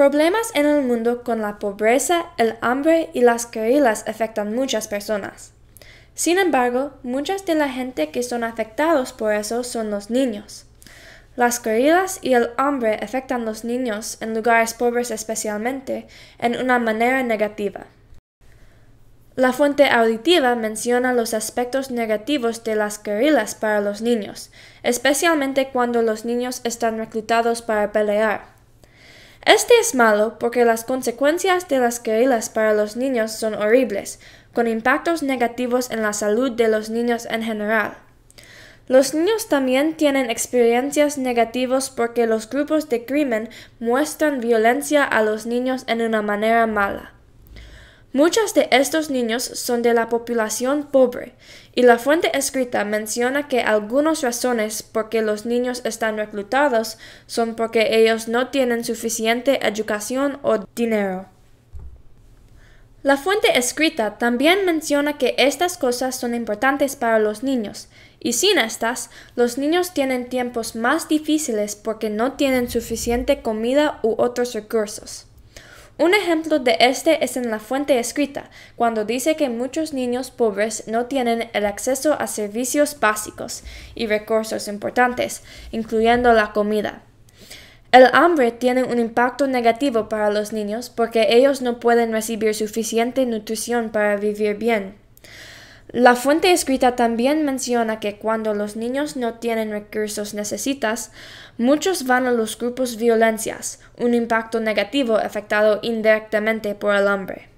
Problemas en el mundo con la pobreza, el hambre y las guerrillas afectan muchas personas. Sin embargo, muchas de la gente que son afectados por eso son los niños. Las guerrillas y el hambre afectan a los niños en lugares pobres especialmente en una manera negativa. La fuente auditiva menciona los aspectos negativos de las guerrillas para los niños, especialmente cuando los niños están reclutados para pelear. Este es malo porque las consecuencias de las guerrillas para los niños son horribles, con impactos negativos en la salud de los niños en general. Los niños también tienen experiencias negativas porque los grupos de crimen muestran violencia a los niños en una manera mala. Muchos de estos niños son de la población pobre, y la fuente escrita menciona que algunas razones por que los niños están reclutados son porque ellos no tienen suficiente educación o dinero. La fuente escrita también menciona que estas cosas son importantes para los niños, y sin estas, los niños tienen tiempos más difíciles porque no tienen suficiente comida u otros recursos. Un ejemplo de este es en la fuente escrita, cuando dice que muchos niños pobres no tienen el acceso a servicios básicos y recursos importantes, incluyendo la comida. El hambre tiene un impacto negativo para los niños porque ellos no pueden recibir suficiente nutrición para vivir bien. La fuente escrita también menciona que cuando los niños no tienen recursos necesitas, muchos van a los grupos violencias, un impacto negativo afectado indirectamente por el hambre.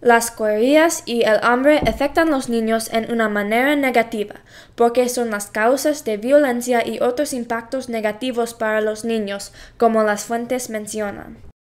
Las cuerías y el hambre afectan a los niños en una manera negativa, porque son las causas de violencia y otros impactos negativos para los niños, como las fuentes mencionan.